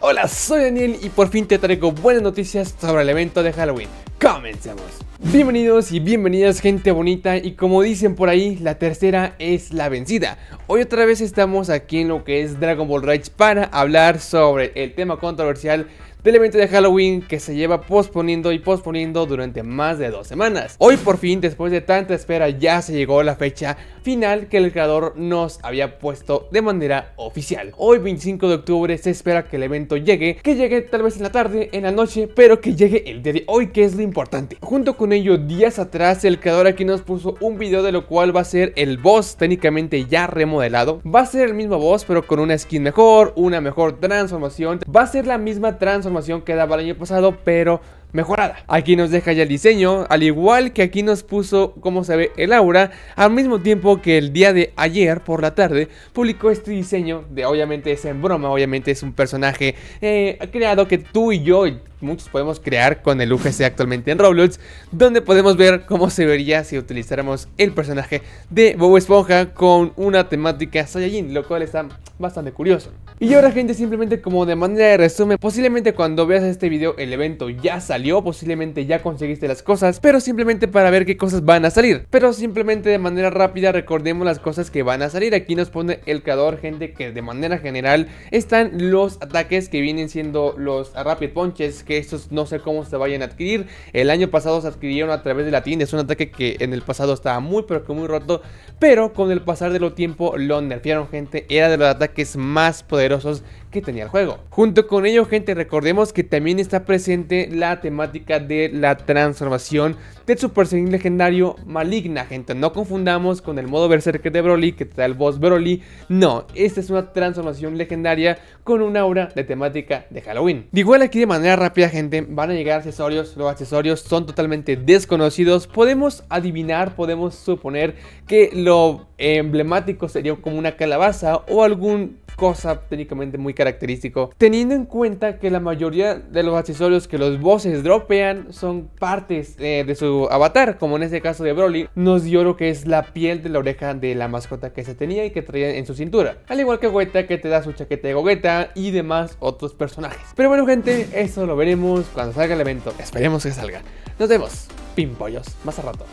Hola, soy Daniel y por fin te traigo buenas noticias sobre el evento de Halloween. Comencemos. Bienvenidos y bienvenidas gente bonita y como dicen por ahí, la tercera es la vencida. Hoy otra vez estamos aquí en lo que es Dragon Ball Rage para hablar sobre el tema controversial del evento de Halloween que se lleva posponiendo y posponiendo durante más de dos semanas. Hoy por fin, después de tanta espera, ya se llegó la fecha final que el creador nos había puesto de manera oficial. Hoy 25 de octubre se espera que el evento llegue, que llegue tal vez en la tarde, en la noche, pero que llegue el día de hoy, que es lo importante. Junto con ello, días atrás, el creador aquí nos puso un video de lo cual va a ser el boss técnicamente ya remodelado. Va a ser el mismo boss, pero con una skin mejor, una mejor transformación. Va a ser la misma transformación que daba el año pasado, pero mejorada. Aquí nos deja ya el diseño, al igual que aquí nos puso como se ve el aura, al mismo tiempo que el día de ayer por la tarde publicó este diseño de obviamente es en broma, obviamente es un personaje eh, creado que tú y yo muchos podemos crear con el UGC actualmente en Roblox, donde podemos ver cómo se vería si utilizáramos el personaje de Bobo Esponja con una temática Saiyajin, lo cual está bastante curioso. Y ahora gente, simplemente como de manera de resumen, posiblemente cuando veas este video el evento ya salió, posiblemente ya conseguiste las cosas, pero simplemente para ver qué cosas van a salir. Pero simplemente de manera rápida recordemos las cosas que van a salir. Aquí nos pone el creador, gente, que de manera general están los ataques que vienen siendo los Rapid Punches, estos no sé cómo se vayan a adquirir. El año pasado se adquirieron a través de la tienda. Es un ataque que en el pasado estaba muy, pero que muy roto. Pero con el pasar de lo tiempo lo nerfearon, gente. Era de los ataques más poderosos que tenía el juego. Junto con ello, gente, recordemos que también está presente la temática de la transformación de Super Saiyan legendario maligna, gente. No confundamos con el modo Berserker de Broly que te el boss Broly. No, esta es una transformación legendaria con una aura de temática de Halloween. igual aquí de manera rápida, gente, van a llegar accesorios. Los accesorios son totalmente desconocidos. Podemos adivinar, podemos suponer que lo emblemático sería como una calabaza o algún cosa técnicamente muy característico, teniendo en cuenta que la mayoría de los accesorios que los bosses dropean son partes eh, de su avatar, como en este caso de Broly, nos dio lo que es la piel de la oreja de la mascota que se tenía y que traía en su cintura, al igual que Gogeta que te da su chaqueta de Gogeta y demás otros personajes. Pero bueno gente, eso lo veremos cuando salga el evento, esperemos que salga. Nos vemos, pimpollos, más a rato.